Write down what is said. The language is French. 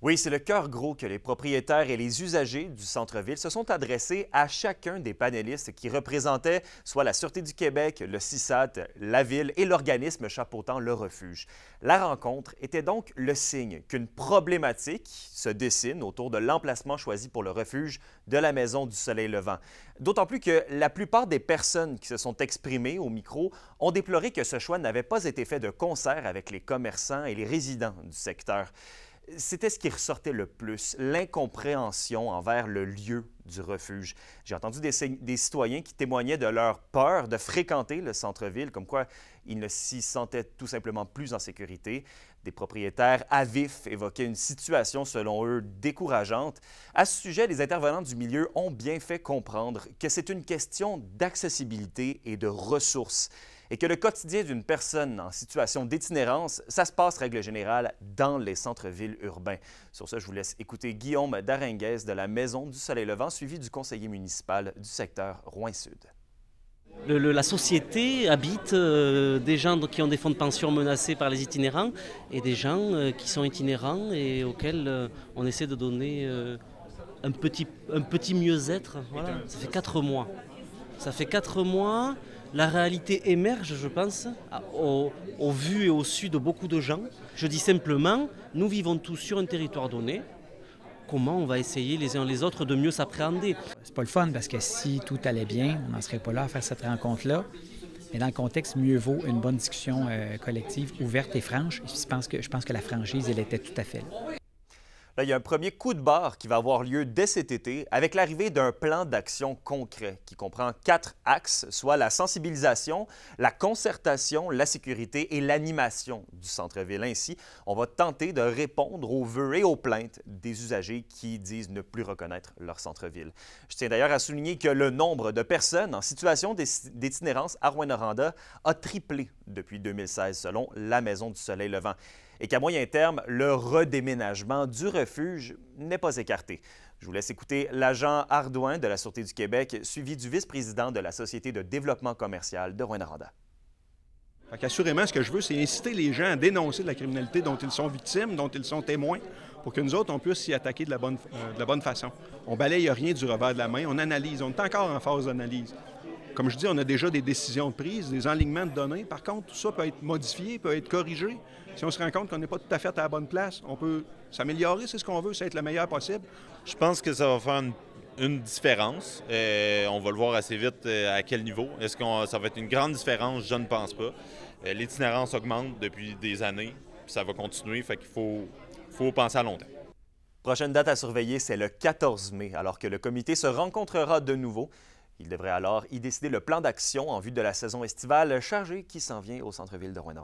Oui, c'est le cœur gros que les propriétaires et les usagers du centre-ville se sont adressés à chacun des panélistes qui représentaient soit la Sûreté du Québec, le CISAT, la Ville et l'organisme chapeautant le refuge. La rencontre était donc le signe qu'une problématique se dessine autour de l'emplacement choisi pour le refuge de la Maison du Soleil Levant. D'autant plus que la plupart des personnes qui se sont exprimées au micro ont déploré que ce choix n'avait pas été fait de concert avec les commerçants et les résidents du secteur c'était ce qui ressortait le plus, l'incompréhension envers le lieu du refuge. J'ai entendu des, citoyens qui témoignaient de leur peur de fréquenter le centre-ville, comme quoi ils ne s'y sentaient tout simplement plus en sécurité. Des propriétaires avifs évoquaient une situation, selon eux, décourageante. À ce sujet, les intervenants du milieu ont bien fait comprendre que c'est une question d'accessibilité et de ressources et que le quotidien d'une personne en situation d'itinérance, ça se passe, règle générale, dans les centres-villes urbains. Sur ce, je vous laisse écouter Guillaume Daringuez de la Maison du Soleil Levant, suivi du conseiller municipal du secteur Rouen-Sud. la société habite euh, des gens qui ont des fonds de pension menacés par les itinérants et des gens euh, qui sont itinérants et auxquels euh, on essaie de donner un petit, un petit mieux-être. Voilà. Ça fait quatre mois. Ça fait quatre mois la réalité émerge, je pense, au, vues vu et au su de beaucoup de gens. Je dis simplement, nous vivons tous sur un territoire donné, comment on va essayer les uns les autres de mieux s'appréhender. C'est pas le fun parce que si tout allait bien, on n'en serait pas là à faire cette rencontre-là. Mais dans le contexte, mieux vaut une bonne discussion euh, collective, ouverte et franche. Je pense, que, je pense que la franchise, elle était tout à fait il y a un premier coup de barre qui va avoir lieu dès cet été avec l'arrivée d'un plan d'action concret qui comprend quatre axes, soit la sensibilisation, la concertation, la sécurité et l'animation du centre-ville. Ainsi, on va tenter de répondre aux vœux et aux plaintes des usagers qui disent ne plus reconnaître leur centre-ville. Je tiens d'ailleurs à souligner que le nombre de personnes en situation d'itinérance à rouen a triplé depuis 2016 selon la Maison du Soleil Levant et qu'à moyen terme, le redéménagement du refuge n'est pas écarté. Je vous laisse écouter l'agent Ardouin de la Sûreté du Québec, suivi du vice-président de la Société de développement commercial de Rwanda. Assurément, ce que je veux, c'est inciter les gens à dénoncer la criminalité dont ils sont victimes, dont ils sont témoins, pour que nous autres, on puisse s'y attaquer de la, bonne, euh, de bonne façon. On balaye rien du revers de la main, on analyse, on est encore en phase d'analyse. Comme je dis, on a déjà des décisions prises, des enlignements de données. Par contre, tout ça peut être modifié, peut être corrigé. Si on se rend compte qu'on n'est pas tout à fait à la bonne place, on peut s'améliorer, c'est ce qu'on veut, c'est être le meilleur possible. Je pense que ça va faire une différence. Euh, on va le voir assez vite euh, à quel niveau. Est-ce que ça va être une grande différence? Je ne pense pas. Euh, l'itinérance augmente depuis des années, ça va continuer, fait qu'il faut, faut penser à long terme. Prochaine date à surveiller, c'est le 14 mai, alors que le comité se rencontrera de nouveau. Il devrait alors y décider le plan d'action en vue de la saison estivale chargée qui s'en vient au centre-ville de rouyn